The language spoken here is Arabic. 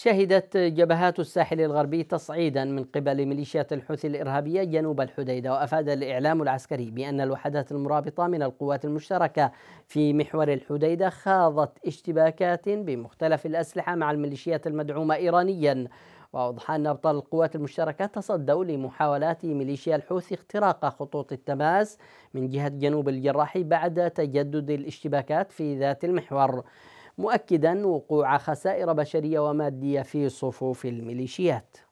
شهدت جبهات الساحل الغربي تصعيدا من قبل ميليشيات الحوثي الإرهابية جنوب الحديدة وأفاد الإعلام العسكري بأن الوحدات المرابطة من القوات المشتركة في محور الحديدة خاضت اشتباكات بمختلف الأسلحة مع الميليشيات المدعومة إيرانيا وأوضح أن أبطال القوات المشتركة تصدوا لمحاولات ميليشيا الحوثي اختراق خطوط التماس من جهة جنوب الجراح بعد تجدد الاشتباكات في ذات المحور مؤكدا وقوع خسائر بشريه وماديه في صفوف الميليشيات